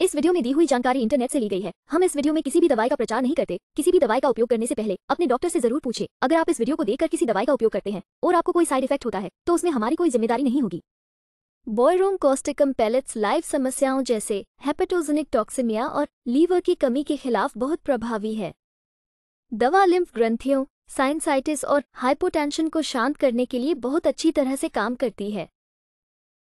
इस वीडियो में दी हुई जानकारी इंटरनेट से ली गई है हम इस वीडियो में किसी भी दवाई का प्रचार नहीं करते किसी भी दवाई का उपयोग करने से पहले अपने डॉक्टर से जरूर पूछे अगर आप इस वीडियो को देखकर किसी दवाई का उपयोग करते हैं और आपको कोई साइड इफेक्ट होता है तो उसमें हमारी कोई जिम्मेदारी नहीं होगी बॉयरोम कॉस्टिकम पैलेट्स लाइव समस्याओं जैसे हेपेटोजेनिक टॉक्सिमिया और लीवर की कमी के खिलाफ बहुत प्रभावी है दवा लिम्फ ग्रंथियों साइनसाइटिस और हाइपोटेंशन को शांत करने के लिए बहुत अच्छी तरह से काम करती है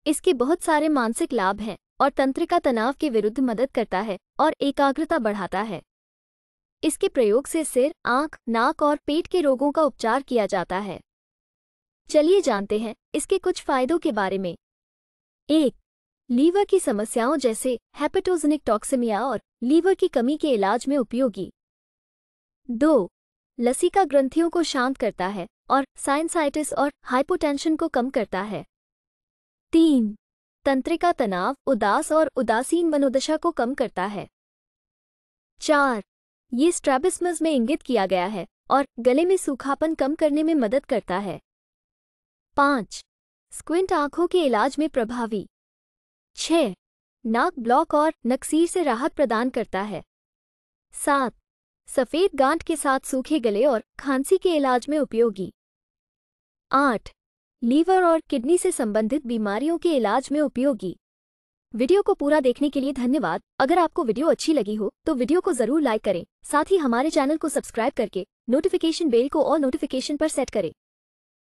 इसके बहुत सारे मानसिक लाभ हैं और तंत्रिका तनाव के विरुद्ध मदद करता है और एकाग्रता बढ़ाता है इसके प्रयोग से सिर आंख, नाक और पेट के रोगों का उपचार किया जाता है चलिए जानते हैं इसके कुछ फायदों के बारे में एक लीवर की समस्याओं जैसे हैपेटोजनिक टॉक्सिमिया और लीवर की कमी के इलाज में उपयोगी दो लसिका ग्रंथियों को शांत करता है और साइनसाइटिस और हाइपोटेंशन को कम करता है तीन तंत्रिका तनाव उदास और उदासीन मनोदशा को कम करता है चार ये स्ट्रैबिस्मस में इंगित किया गया है और गले में सूखापन कम करने में मदद करता है पाँच स्क्विंट आंखों के इलाज में प्रभावी छ नाक ब्लॉक और नक्सीर से राहत प्रदान करता है सात सफ़ेद गांठ के साथ सूखे गले और खांसी के इलाज में उपयोगी आठ लीवर और किडनी से संबंधित बीमारियों के इलाज में उपयोगी वीडियो को पूरा देखने के लिए धन्यवाद अगर आपको वीडियो अच्छी लगी हो तो वीडियो को जरूर लाइक करें साथ ही हमारे चैनल को सब्सक्राइब करके नोटिफिकेशन बेल को और नोटिफिकेशन पर सेट करें